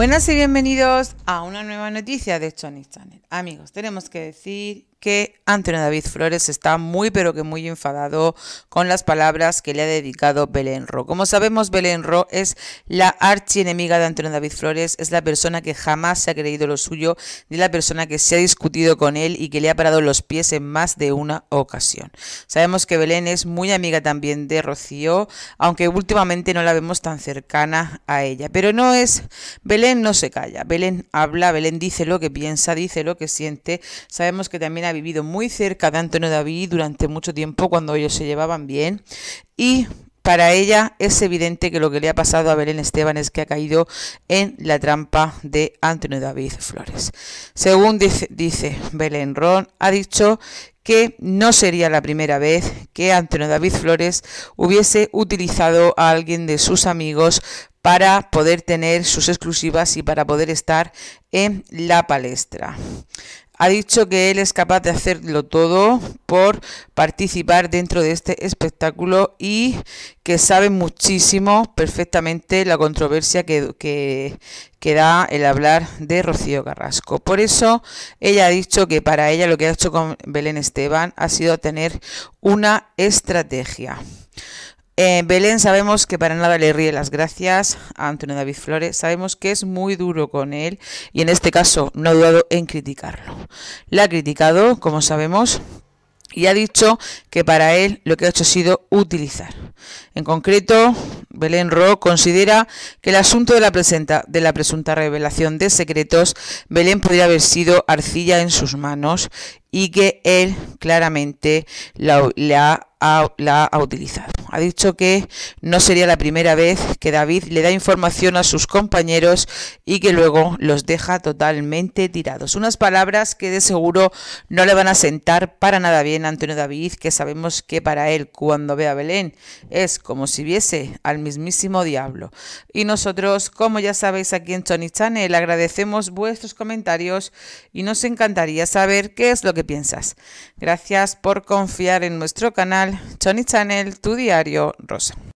Buenas y bienvenidos a una nueva noticia de Chonic Channel. Amigos, tenemos que decir que Antonio David Flores está muy pero que muy enfadado con las palabras que le ha dedicado Belén Ro. Como sabemos, Belén Ro es la archienemiga de Antonio David Flores, es la persona que jamás se ha creído lo suyo, ni la persona que se ha discutido con él y que le ha parado los pies en más de una ocasión. Sabemos que Belén es muy amiga también de Rocío, aunque últimamente no la vemos tan cercana a ella. Pero no es, Belén no se calla, Belén habla, Belén dice lo que piensa, dice lo que siente. Sabemos que también ha ha vivido muy cerca de Antonio David durante mucho tiempo cuando ellos se llevaban bien y para ella es evidente que lo que le ha pasado a Belén Esteban es que ha caído en la trampa de Antonio David Flores. Según dice, dice Belén Ron, ha dicho que no sería la primera vez que Antonio David Flores hubiese utilizado a alguien de sus amigos para poder tener sus exclusivas y para poder estar en la palestra ha dicho que él es capaz de hacerlo todo por participar dentro de este espectáculo y que sabe muchísimo perfectamente la controversia que, da el hablar de Rocío Carrasco. Por eso ella ha dicho que para ella lo que ha hecho con Belén Esteban ha sido tener una estrategia. Eh, Belén sabemos que para nada le ríe las gracias a Antonio David Flores, sabemos que es muy duro con él y en este caso no ha dudado en criticarlo. La ha criticado, como sabemos, y ha dicho que para él lo que ha hecho ha sido utilizar. En concreto, Belén Ro considera que el asunto de la, presunta revelación de secretos, Belén podría haber sido arcilla en sus manos y que él claramente la ha utilizado. Ha dicho que no sería la primera vez que David le da información a sus compañeros y que luego los deja totalmente tirados. Unas palabras que de seguro no le van a sentar para nada bien a Antonio David, que sabemos que para él cuando ve a Belén es como si viese al mismísimo diablo. Y nosotros, como ya sabéis aquí en Tony Channel, agradecemos vuestros comentarios y nos encantaría saber qué es lo que piensas. Gracias por confiar en nuestro canal Tony Channel, tu diario Rosario Rosa.